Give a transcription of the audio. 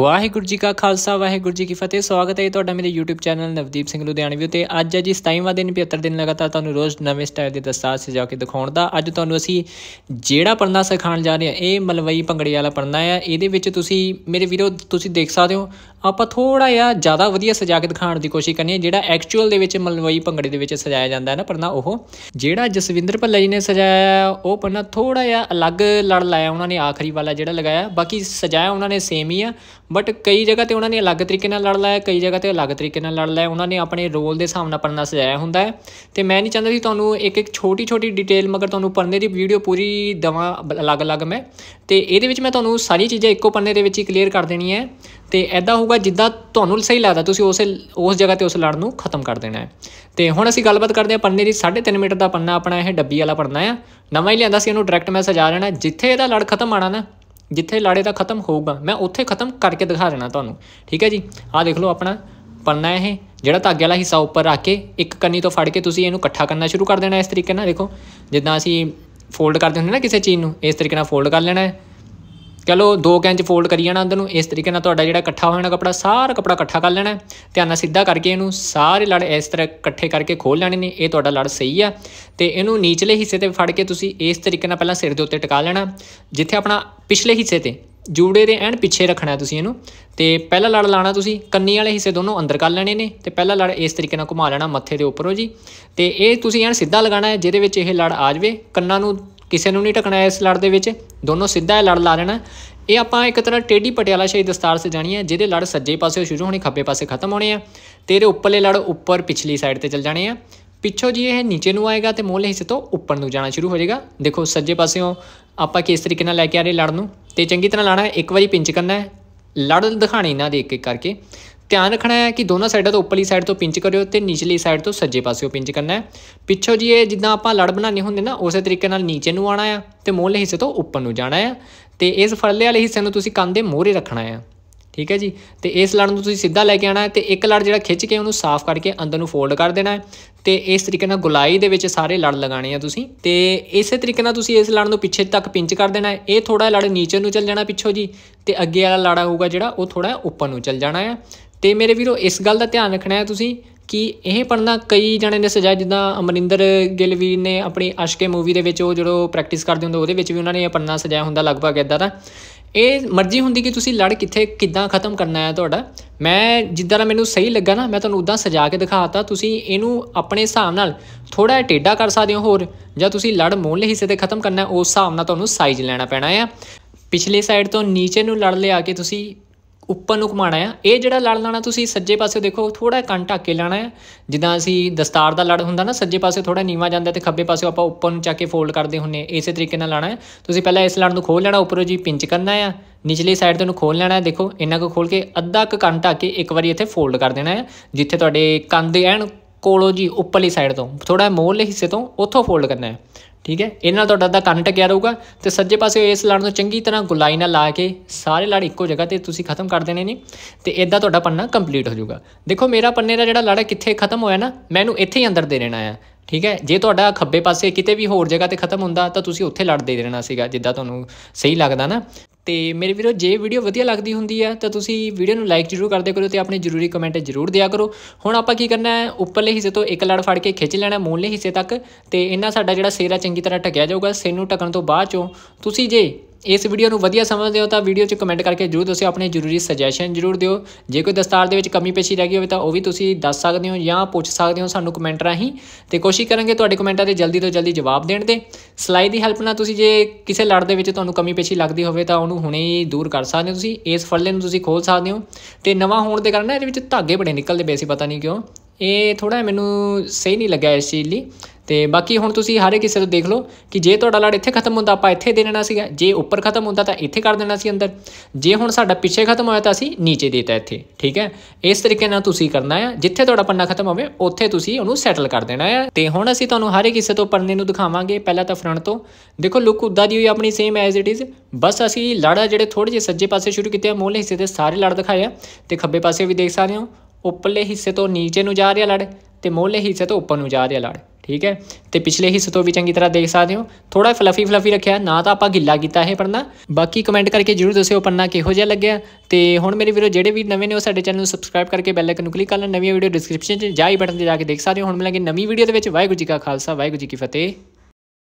ਵਾਹਿਗੁਰੂ ਜੀ ਕਾ ਖਾਲਸਾ ਵਾਹਿਗੁਰੂ ਜੀ ਕੀ ਫਤਿਹ ਸਵਾਗਤ ਹੈ ਤੁਹਾਡਾ ਮੇਰੇ YouTube ਚੈਨਲ ਨਵਦੀਪ ਸਿੰਘ ਲੁਧਿਆਣਵੀ ਉਤੇ ਅੱਜ ਹੈ ਜੀ 27ਵਾਂ ਦਿਨ 75 ਦਿਨ ਲਗਾਤਾਰ ਤੁਹਾਨੂੰ ਰੋਜ਼ ਨਵੇਂ ਸਟਾਈਲ ਦੇ ਦਸਤਾਰ ਸਜਾ ਕੇ ਦਿਖਾਉਣ ਦਾ ਅੱਜ ਤੁਹਾਨੂੰ ਅਸੀਂ ਜਿਹੜਾ ਪਰਨਾ ਸਿਖਾਉਣ ਜਾ ਰਹੇ ਹਾਂ ਇਹ ਮਲਵਈ ਪੰਗੜੀ ਵਾਲਾ ਪਰਨਾ ਹੈ ਇਹਦੇ ਵਿੱਚ ਤੁਸੀਂ ਮੇਰੇ ਵੀਰੋ ਤੁਸੀਂ ਦੇਖ ਸਕਦੇ ਹੋ ਆਪਾਂ ਥੋੜਾ ਜਿਹਾ ਜ਼ਿਆਦਾ ਵਧੀਆ ਸਜਾ ਕੇ ਦਿਖਾਉਣ ਦੀ ਕੋਸ਼ਿਸ਼ ਕਰਨੀ ਹੈ ਜਿਹੜਾ ਐਕਚੁਅਲ ਦੇ ਵਿੱਚ ਮਲਵਈ ਪੰਗੜੀ ਦੇ ਵਿੱਚ ਸਜਾਇਆ ਜਾਂਦਾ ਹੈ ਨਾ ਪਰਨਾ ਉਹ ਜਿਹੜਾ ਜਸਵਿੰਦਰ ਭੱਲਾ ਜੀ ਨੇ ਸਜਾਇਆ ਉਹ ਪਰਨਾ ਥੋੜਾ ਜਿਹਾ ਅਲੱਗ ਲੜ ਲਾਇਆ ਉਹਨਾਂ ਨੇ ਆਖਰੀ ਵਾਲਾ ਜਿਹੜਾ ਲਗਾਇਆ ਬਾਕੀ ਸਜਾਇਆ ਉਹਨਾਂ ਨੇ ਸੇਮ ਹੀ ਆ ਬਟ ਕਈ ਜਗ੍ਹਾ ਤੇ ਉਹਨਾਂ ਨੇ ਅਲੱਗ ਤਰੀਕੇ ਨਾਲ ਲੜ ਲਾਇਆ ਕਈ ਜਗ੍ਹਾ ਤੇ ਅਲੱਗ ਤਰੀਕੇ ਨਾਲ ਲੜ ਲਾਇਆ ਉਹਨਾਂ ਨੇ ਆਪਣੇ ਰੋਲ ਦੇ ਹਿਸਾਬ ਨਾਲ ਪੜਨਾ ਸਜਾਇਆ ਹੁੰਦਾ ਹੈ ਤੇ ਮੈਂ ਨਹੀਂ ਚਾਹੁੰਦਾ ਸੀ ਤੁਹਾਨੂੰ ਇੱਕ ਇੱਕ ਛੋਟੀ ਛੋਟੀ ਡਿਟੇਲ ਮਗਰ ਤੁਹਾਨੂੰ ਪੜਨੇ ਦੀ ਵੀਡੀਓ ਪੂਰੀ ਦਵਾਂ ਅਲੱਗ-ਅਲੱਗ ਮੈਂ ਤੇ ਇਹਦੇ ਵਿੱਚ ਮੈਂ ਤੁਹਾਨੂੰ ਸਾਰੀ ਚੀਜ਼ਾਂ ਇੱਕੋ ਪੰਨੇ ਦੇ ਵਿੱਚ ਹੀ ਕਲੀਅਰ ਕਰ ਦੇਣੀ ਹੈ ਤੇ ਐਦਾਂ ਹੋਊਗਾ ਜਿੱਦਾਂ ਤੁਹਾਨੂੰ ਸਹੀ ਲੱਗਦਾ ਤੁਸੀਂ ਉਸੇ ਉਸ ਜਗ੍ਹਾ ਤੇ ਉਸ ਲੜ ਨੂੰ ਖਤਮ ਕਰ ਦੇਣਾ ਹੈ ਤੇ ਹੁਣ ਅਸੀਂ ਗੱਲਬਾਤ ਕਰਦੇ ਹਾਂ ਪੰਨੇ ਦੀ 3.5 ਮੀਟਰ ਦਾ ਪੰਨਾ ਆਪਣਾ ਇਹ ਡੱਬੀ ਵਾਲਾ ਪੜਨਾ ਹੈ ਨਵਾਂ ਹੀ ਲਿਆਂਦਾ ਸੀ ਇਹਨੂੰ ਡਾਇਰੈਕਟ ਮੈਂ ਸਜਾ ਲੈਣਾ ਜਿੱਥੇ ਇਹਦਾ ਲੜ ਖਤਮ ਆਣਾ ਨਾ ਜਿੱਥੇ ਲਾੜੇ ਦਾ ਖਤਮ ਹੋਊਗਾ ਮੈਂ ਉੱਥੇ ਖਤਮ ਕਰਕੇ ਦਿਖਾ ਦੇਣਾ ਤੁਹਾਨੂੰ ਠੀਕ ਹੈ ਜੀ ਆਹ ਦੇਖ ਲਓ ਆਪਣਾ ਪੰਨਾ ਇਹ ਜਿਹੜਾ ਧਾਗੇ ਵਾਲਾ ਹਿੱਸਾ ਉੱਪਰ ਰੱਖ ਕੇ ਇੱਕ ਕੰਨੀ ਤੋਂ ਫੜ ਕੇ ਤੁਸੀਂ ਇਹਨੂੰ ਇਕੱਠਾ ਕਰਨਾ ਸ਼ੁਰੂ ਕਰ ਦੇਣਾ ਇਸ ਤਰੀਕੇ ਨਾਲ ਦੇਖੋ ਜਿੱਦਾਂ ਅਸੀਂ ਫੋਲਡ ਕਰਦੇ ਹੁੰਦੇ ਨਾ ਕਿਸੇ ਚੀਜ਼ ਨੂੰ ਇਸ ਤਰੀਕੇ ਨਾਲ ਫੋਲਡ ਕਰ ਲੈਣਾ ਹੈ ਚਲੋ ਦੋ ਕੈਂਚ ਫੋਲਡ ਕਰੀ ਜਾਣਾ ਅੰਦਰ ਨੂੰ ਇਸ ਤਰੀਕੇ ਨਾਲ ਤੁਹਾਡਾ ਜਿਹੜਾ ਇਕੱਠਾ ਹੋਇਆ ਨਾ ਕਪੜਾ ਸਾਰਾ ਕਪੜਾ ਇਕੱਠਾ ਕਰ ਲੈਣਾ ਧਿਆਨ ਨਾਲ ਸਿੱਧਾ ਕਰਕੇ ਇਹਨੂੰ ਸਾਰੇ ਲੜ ਇਸ ਤਰ੍ਹਾਂ ਇਕੱਠੇ ਕਰਕੇ ਖੋਲ ਲੈਣੇ ਨੇ ਇਹ ਤੁਹਾਡਾ ਲੜ ਸਹੀ ਆ ਤੇ ਇਹਨੂੰ ਨੀਚਲੇ ਹਿੱਸੇ ਤੇ ਫੜ ਕੇ ਤੁਸੀਂ ਇਸ ਤਰੀਕੇ ਨਾਲ ਪਹਿਲਾਂ ਸਿਰ ਦੇ ਉੱਤੇ ਟਿਕਾ ਲੈਣਾ ਜਿੱਥੇ ਆਪਣਾ ਪਿਛਲੇ ਹਿੱਸੇ ਤੇ ਜੂੜੇ ਦੇ ਐਨ ਪਿੱਛੇ ਰੱਖਣਾ ਤੁਸੀਂ ਇਹਨੂੰ ਤੇ ਪਹਿਲਾ ਲੜ ਲਾਣਾ ਤੁਸੀਂ ਕੰਨੀ ਵਾਲੇ ਹਿੱਸੇ ਦੋਨੋਂ ਅੰਦਰ ਕਰ ਲੈਣੇ ਨੇ ਤੇ ਪਹਿਲਾ ਲੜ ਇਸ ਤਰੀਕੇ ਨਾਲ ਘੁਮਾ ਲੈਣਾ ਮੱਥੇ ਦੇ ਉੱਪਰੋਂ ਜੀ ਤੇ ਇਹ ਤੁਸੀਂ ਐਨ ਸਿੱਧਾ ਲਗਾਣਾ ਹੈ ਜਿਹਦੇ ਵਿੱਚ ਇਹ ਲੜ ਆ ਜਾਵੇ ਕੰਨਾਂ ਨੂੰ ਕਿਸੇ ਨੂੰ ਨਹੀਂ ਟਕਣਾ ਇਸ ਲੜ ਦੇ ਵਿੱਚ ਦੋਨੋਂ ਸਿੱਧਾ ਲੜ ਲਾ ਲੈਣਾ ਇਹ ਆਪਾਂ ਇੱਕ ਤਰ੍ਹਾਂ ਟੇਢੀ ਪਟਿਆਲਾ ਸ਼ਹੀਦ ਦਸਤਾਰ ਸੇ ਜਾਣੀ ਹੈ ਜਿਹਦੇ ਲੜ ਸੱਜੇ ਪਾਸੇ ਸ਼ੁਰੂ ਹੋਣੀ ਖੱਬੇ ਪਾਸੇ ਖਤਮ ਹੋਣੇ ਆ ਤੇਰੇ ਉੱਪਰਲੇ ਲੜ ਉੱਪਰ ਪਿਛਲੀ ਸਾਈਡ ਤੇ ਚੱਲ ਜਾਣੇ ਆ ਪਿੱਛੋਂ ਜੀ ਇਹ ਨੀਚੇ ਨੂੰ ਆਏਗਾ ਤੇ ਮੋਲੇ ਹਿੱਸੇ ਤੋਂ ਉੱਪਰ ਨੂੰ ਜਾਣਾ ਸ਼ੁਰੂ ਹੋ ਜਾਏਗਾ ਦੇਖੋ ਸੱਜੇ ਪਾਸਿਓਂ ਆਪਾਂ ਕਿਸ ਤਰੀਕੇ ਨਾਲ ਲੈ ਕੇ ਆ ਰਹੇ ਲੜ ਨੂੰ ਤੇ ਚੰਗੀ ਤਰ੍ਹਾਂ ਲਾਣਾ ਇੱਕ ਵਾਰੀ ਪਿੰਚ ਕਰਨਾ ਹੈ ਲੜ ਦਿਖਾਣੀ ਇਹਨਾਂ ਦੇ ਇੱਕ ਇੱਕ ਕਰਕੇ ਧਿਆਨ ਰੱਖਣਾ ਹੈ ਕਿ ਦੋਨਾਂ ਸਾਈਡਾਂ ਤੋਂ ਉੱਪਰਲੀ ਸਾਈਡ ਤੋਂ ਪਿੰਚ ਕਰਿਓ ਤੇ ਨੀਚਲੀ ਸਾਈਡ ਤੋਂ ਸੱਜੇ ਪਾਸਿਓਂ ਪਿੰਚ ਕਰਨਾ ਹੈ ਪਿੱਛੋਂ ਜੀ ਇਹ ਜਿੱਦਾਂ ਆਪਾਂ ਲੜ ਬਣਾਣੇ ਹੁੰਦੇ ਨਾ ਉਸੇ ਤਰੀਕੇ ਨਾਲ ਨੀਚੇ ਨੂੰ ਆਣਾ ਆ ਤੇ ਮੋਹਲੇ ਹਿੱਸੇ ਤੋਂ ਉੱਪਰ ਨੂੰ ਜਾਣਾ ਆ ਤੇ ਇਸ ਫਰਲੇ ਵਾਲੇ ਹਿੱਸੇ ਨੂੰ ਤੁਸੀਂ ਕੰਨ ਦੇ ਮੋਹਰੇ ਰੱਖਣਾ ਆ ਠੀਕ ਹੈ ਜੀ ਤੇ ਇਸ ਲੜ ਨੂੰ ਤੁਸੀਂ ਸਿੱਧਾ ਲੈ ਕੇ ਆਣਾ ਹੈ ਤੇ ਇੱਕ ਲੜ ਜਿਹੜਾ ਖਿੱਚ ਕੇ ਉਹਨੂੰ ਸਾਫ਼ ਕਰਕੇ ਅੰਦਰ ਨੂੰ ਫੋਲਡ ਕਰ ਦੇਣਾ ਹੈ ਤੇ ਇਸ ਤਰੀਕੇ ਨਾਲ ਗੁਲਾਈ ਦੇ ਵਿੱਚ ਸਾਰੇ ਲੜ ਲਗਾਣੇ ਆ ਤੁਸੀਂ ਤੇ ਇਸੇ ਤਰੀਕੇ ਨਾਲ ਤੁਸੀਂ ਇਸ ਲੜ ਨੂੰ ਪਿੱਛੇ ਤੱਕ ਪਿੰਚ ਕਰ ਦੇਣਾ ਹੈ ਇਹ ਥੋੜਾ ਲੜ ਨੀਚੇ ਨੂੰ ਚੱਲ ਜਾਣਾ ਪਿੱਛੋਂ ਜੀ ਤੇ ਅੱਗੇ ਵਾਲਾ ਲੜਾ ਹੋਊਗਾ ਜਿਹੜਾ ਉਹ ਥੋੜਾ ਉੱਪਰ ਨੂੰ ਚੱਲ ਜਾਣਾ ਹੈ ਤੇ ਮੇਰੇ ਵੀਰੋ ਇਸ ਗੱਲ ਦਾ ਧਿਆਨ ਰੱਖਣਾ ਹੈ ਤੁਸੀਂ ਕਿ ਇਹ ਪੜਨਾ ਕਈ ਜਣੇ ਨੇ ਸਜਾਇਆ ਜਿੱਦਾਂ ਅਮਰਿੰਦਰ ਗਿੱਲ ਵੀ ਨੇ ਆਪਣੀ ਅਸ਼ਕੇ ਮੂਵੀ ਦੇ ਵਿੱਚ ਉਹ ਜਦੋਂ ਪ੍ਰੈਕਟਿਸ ਕਰਦੇ ਹੁੰਦੇ ਉਹਦੇ ਵਿੱਚ ਵੀ ਉਹਨਾਂ ਨੇ ਇਹ ਪੜਨਾ ਸਜਾਇਆ ਹੁੰਦਾ ਲਗਭਗ ਇਦਾਂ ਦਾ ਇਹ ਮਰਜ਼ੀ ਹੁੰਦੀ ਕਿ ਤੁਸੀਂ ਲੜ ਕਿੱਥੇ ਕਿੱਦਾਂ ਖਤਮ ਕਰਨਾ ਹੈ ਤੁਹਾਡਾ ਮੈਂ ਜਿੱਦਾਂ ਦਾ ਮੈਨੂੰ ਸਹੀ ਲੱਗਾ ਨਾ ਮੈਂ ਤੁਹਾਨੂੰ ਉਦਾਂ ਸਜਾ ਕੇ ਦਿਖਾਤਾ ਤੁਸੀਂ ਇਹਨੂੰ ਆਪਣੇ ਹਿਸਾਬ ਨਾਲ ਥੋੜਾ ਟੇਡਾ ਕਰ ਸਕਦੇ ਹੋ ਹੋਰ ਜਾਂ ਤੁਸੀਂ ਲੜ ਮੋਹਲੇ ਹਿੱਸੇ ਤੇ ਖਤਮ ਕਰਨਾ ਉਸ ਹਿਸਾਬ ਨਾਲ ਤੁਹਾਨੂੰ ਸਾਈਜ਼ ਲੈਣਾ ਪੈਣਾ ਹੈ ਪਿਛਲੇ ਸਾਈਡ ਤੋਂ ਨੀਚੇ ਨੂੰ ਲੜ ਲਿਆ ਕੇ ਤੁਸੀਂ ਉੱਪਰ ਨੂੰ ਘੁਮਾਣਾ ਆ ਇਹ ਜਿਹੜਾ ਲੜ ਲਾਣਾ ਤੁਸੀਂ ਸੱਜੇ ਪਾਸੇ ਦੇਖੋ ਥੋੜਾ ਕੰਨ ਢੱਕ ਕੇ ਲਾਣਾ ਆ ਜਿੱਦਾਂ ਅਸੀਂ ਦਸਤਾਰ ਦਾ ਲੜ ਹੁੰਦਾ ਨਾ ਸੱਜੇ ਪਾਸੇ ਥੋੜਾ ਨੀਵਾ ਜਾਂਦਾ ਤੇ ਖੱਬੇ ਪਾਸੇ ਆਪਾਂ ਉੱਪਰ ਨੂੰ ਚੱਕ ਕੇ ਫੋਲਡ ਕਰਦੇ ਹੁੰਨੇ ਇਸੇ ਤਰੀਕੇ ਨਾਲ ਲਾਣਾ ਹੈ ਤੁਸੀਂ ਪਹਿਲਾਂ ਇਸ ਲੜ ਨੂੰ ਖੋਲ ਲੈਣਾ ਉੱਪਰੋਂ ਜੀ ਪਿੰਚ ਕਰਨਾ ਆ ਨਿਚਲੀ ਸਾਈਡ ਤੋਂ ਨੂੰ ਖੋਲ ਲੈਣਾ ਹੈ ਦੇਖੋ ਇਹਨਾਂ ਕੋ ਖੋਲ ਕੇ ਅੱਧਾ ਕੁ ਕੰਨ ਢੱਕ ਕੇ ਇੱਕ ਵਾਰੀ ਇੱਥੇ ਫੋਲਡ ਕਰ ਦੇਣਾ ਹੈ ਜਿੱਥੇ ਤੁਹਾਡੇ ਕੰਨ ਦੇ ਐਨ ਕੋਲੋਂ ਜੀ ਉੱਪਰਲੀ ਸਾਈਡ ਤੋਂ ਥੋੜਾ ਮੋਹਰਲੇ ਹਿੱਸੇ ਤੋਂ ਉੱਥੋਂ ਫੋਲਡ ਕਰਨਾ ਹੈ ਠੀਕ ਹੈ ਇਹ ਨਾਲ ਤੁਹਾਡਾ ਦਾ ਕੰਨ ਟਕਿਆ ਰਹੂਗਾ ਤੇ ਸੱਜੇ ਪਾਸੇ ਇਸ ਲੜ ਨੂੰ ਚੰਗੀ ਤਰ੍ਹਾਂ ਗੁਲਾਈ ਨਾਲ ਲਾ ਕੇ ਸਾਰੇ ਲੜ ਇੱਕੋ ਜਗ੍ਹਾ ਤੇ ਤੁਸੀਂ ਖਤਮ ਕਰ ਦੇਣੇ ਨੇ ਤੇ ਇਦਾਂ ਤੁਹਾਡਾ ਪੰਨਾ ਕੰਪਲੀਟ ਹੋ ਜਾਊਗਾ ਦੇਖੋ ਮੇਰਾ ਪੰਨੇ ਦਾ ਜਿਹੜਾ ਲੜਾ ਕਿੱਥੇ ਖਤਮ ਹੋਇਆ ਨਾ ਮੈਨੂੰ ਇੱਥੇ ਹੀ ਅੰਦਰ ਦੇ ਦੇਣਾ ਆ ਠੀਕ ਹੈ ਜੇ ਤੁਹਾਡਾ ਖੱਬੇ ਪਾਸੇ ਕਿਤੇ ਵੀ ਹੋਰ ਜਗ੍ਹਾ ਤੇ ਖਤਮ ਹੁੰਦਾ ਤਾਂ ਤੁਸੀਂ ਉੱਥੇ ਲੜ ਦੇ ਦੇਣਾ ਸੀਗਾ ਜਿੱਦਾਂ ਤੁਹਾਨੂੰ ਸਹੀ ਲੱਗਦਾ ਨਾ ਤੇ ਮੇਰੇ ਵੀਰੋ ਜੇ ਵੀਡੀਓ ਵਧੀਆ ਲੱਗਦੀ ਹੁੰਦੀ ਹੈ ਤਾਂ ਤੁਸੀਂ ਵੀਡੀਓ ਨੂੰ ਲਾਈਕ ਜ਼ਰੂਰ ਕਰਦੇ ਕਰੋ ਤੇ ਆਪਣੇ ਜ਼ਰੂਰੀ ਕਮੈਂਟ ਜ਼ਰੂਰ ਦਿਆ ਕਰੋ ਹੁਣ ਆਪਾਂ ਕੀ ਕਰਨਾ ਹੈ ਉੱਪਰਲੇ ਹਿੱਸੇ ਤੋਂ ਇੱਕ ਲੜ ਫੜ ਕੇ ਖਿੱਚ ਲੈਣਾ ਮੂਹਲੇ ਹਿੱਸੇ ਤੱਕ ਤੇ ਇਹਨਾਂ ਸਾਡਾ ਜਿਹੜਾ ਸੇਰਾ ਚੰਗੀ ਤਰ੍ਹਾਂ ਟਕਿਆ ਜਾਊਗਾ ਸੇਨ ਨੂੰ ਢਕਣ ਤੋਂ ਬਾਅਦ ਚੋਂ ਤੁਸੀਂ ਜੇ ਇਸ ਵੀਡੀਓ ਨੂੰ ਵਧੀਆ ਸਮਝਦੇ ਹੋ ਤਾਂ ਵੀਡੀਓ 'ਚ ਕਮੈਂਟ ਕਰਕੇ ਜਰੂਰ ਦੱਸਿਓ ਆਪਣੇ ਜ਼ਰੂਰੀ ਸੁਜੈਸ਼ਨ ਜਰੂਰ ਦਿਓ ਜੇ ਕੋਈ ਦਸਤਾਰ ਦੇ ਵਿੱਚ ਕਮੀ ਪੇਸ਼ੀ ਰਹਿ ਗਈ ਹੋਵੇ ਤਾਂ ਉਹ ਵੀ ਤੁਸੀਂ ਦੱਸ ਸਕਦੇ ਹੋ ਜਾਂ ਪੁੱਛ ਸਕਦੇ ਹੋ ਸਾਨੂੰ ਕਮੈਂਟ ਰਾਹੀਂ ਤੇ ਕੋਸ਼ਿਸ਼ ਕਰਾਂਗੇ ਤੁਹਾਡੇ ਕਮੈਂਟਾਂ ਦੇ ਜਲਦੀ ਤੋਂ ਜਲਦੀ ਜਵਾਬ ਦੇਣ ਦੇ ਸਲਾਈ ਦੀ ਹੈਲਪ ਨਾਲ ਤੁਸੀਂ ਜੇ ਕਿਸੇ ਲੜ ਦੇ ਵਿੱਚ ਤੁਹਾਨੂੰ ਕਮੀ ਪੇਸ਼ੀ ਲੱਗਦੀ ਹੋਵੇ ਤਾਂ ਉਹਨੂੰ ਹੁਣੇ ਹੀ ਦੂਰ ਕਰ ਸਕਦੇ ਹੋ ਤੁਸੀਂ ਇਸ ਫੜਲੇ ਨੂੰ ਤੁਸੀਂ ਖੋਲ ਸਕਦੇ ਹੋ ਤੇ ਨਵਾਂ ਹੋਣ ਦੇ ਕਾਰਨ ਇਹਦੇ ਵਿੱਚ ਧਾਗੇ ਬੜੇ ਨਿਕਲਦੇ ਪਏ ਸੀ ਪਤਾ ਨਹੀਂ ਕਿਉਂ ਇਹ ਥੋੜਾ ਮੈਨੂੰ ਸਹੀ ਨਹੀਂ ਲੱਗਿਆ ਇਸ ਚੀਜ਼ ਲਈ ਤੇ ਬਾਕੀ ਹੁਣ ਤੁਸੀਂ ਹਰੇ ਕਿਸੇ ਤੋਂ ਦੇਖ ਲਓ ਕਿ ਜੇ ਤੁਹਾਡਾ ਲੜ ਇੱਥੇ ਖਤਮ ਹੁੰਦਾ ਆਪਾਂ ਇੱਥੇ ਦੇ ਦੇਣਾ ਸੀਗਾ ਜੇ ਉੱਪਰ ਖਤਮ ਹੁੰਦਾ ਤਾਂ ਇੱਥੇ ਕਰ ਦੇਣਾ ਸੀ ਅੰਦਰ ਜੇ ਹੁਣ ਸਾਡਾ ਪਿੱਛੇ ਖਤਮ ਹੋਇਆ ਤਾਂ ਅਸੀਂ ਨੀਚੇ ਦੇਤਾ ਇੱਥੇ ਠੀਕ ਹੈ ਇਸ ਤਰੀਕੇ ਨਾਲ ਤੁਸੀਂ ਕਰਨਾ ਹੈ ਜਿੱਥੇ ਤੁਹਾਡਾ ਪੰਨਾ ਖਤਮ ਹੋਵੇ ਉੱਥੇ ਤੁਸੀਂ ਉਹਨੂੰ ਸੈਟਲ ਕਰ ਦੇਣਾ ਹੈ ਤੇ ਹੁਣ ਅਸੀਂ ਤੁਹਾਨੂੰ ਹਰੇ ਕਿਸੇ ਤੋਂ ਪੰਨੇ ਨੂੰ ਦਿਖਾਵਾਂਗੇ ਪਹਿਲਾਂ ਤਾਂ ਫਰੰਟ ਤੋਂ ਦੇਖੋ ਲੁੱਕ ਉਦਾਂ ਦੀ ਹੋਈ ਆਪਣੀ ਸੇਮ ਐਜ਼ ਇਟ ਇਜ਼ ਬਸ ਅਸੀਂ ਲੜਾ ਜਿਹੜੇ ਥੋੜੇ ਜਿਹੇ ਸੱਜੇ ਪਾਸੇ ਸ਼ੁਰੂ ਕੀਤੇ ਆ ਮੋਲੇ ਹਿੱਸੇ ਦੇ ਸਾਰੇ ਲੜ ਆ ਤੇ ਖੱਬੇ ਪਾਸੇ ਵੀ ਦੇਖ ਸਕਦੇ ਹੋ ਉੱਪਰਲੇ ਹਿੱਸੇ ਤੋਂ ਨੀਚੇ ਨੂੰ ਜਾ ਰਿਹਾ ਲੜ ਤੇ ਮੂਲੇ ਹਿੱਸੇ ਤੋਂ ਉੱਪਰ ਨੂੰ ਜਾ ਰਿਹਾ ਲੜ ਠੀਕ ਹੈ ਤੇ ਪਿਛਲੇ ਹਿੱਸੇ ਤੋਂ ਵੀ ਚੰਗੀ ਤਰ੍ਹਾਂ ਦੇਖ ਸਕਦੇ ਹੋ ਥੋੜਾ ਫਲਫੀ ਫਲਫੀ ਰੱਖਿਆ ਨਾ ਤਾਂ ਆਪਾਂ ਗਿੱਲਾ ਕੀਤਾ ਇਹ ਪਰਨਾ ਬਾਕੀ ਕਮੈਂਟ ਕਰਕੇ ਜਰੂਰ ਦੱਸਿਓ ਪਰਨਾ ਕਿਹੋ ਜਿਹਾ ਲੱਗਿਆ ਤੇ ਹੁਣ ਮੇਰੇ ਵੀਰੋ ਜਿਹੜੇ ਵੀ ਨਵੇਂ ਨੇ ਉਹ ਸਾਡੇ ਚੈਨਲ ਨੂੰ ਸਬਸਕ੍ਰਾਈਬ ਕਰਕੇ ਬੈਲ ਆਈਕਨ ਨੂੰ ਕਲਿੱਕ ਕਰ ਲੈਣ ਨਵੀਂ ਵੀਡੀਓ ਡਿਸਕ੍ਰਿਪਸ਼ਨ 'ਚ ਜਾਈ ਬਟਨ ਤੇ ਜਾ ਕੇ ਦੇਖ ਸਕਦੇ ਹੋ ਹੁਣ ਮਿਲਾਂਗੇ ਨਵੀਂ ਵੀਡੀਓ ਦੇ ਵਿੱਚ ਵਾਹਿਗੁਰੂ ਜੀ ਕਾ ਖਾਲਸਾ ਵਾਹਿਗੁਰੂ ਜੀ ਕੀ ਫਤਿਹ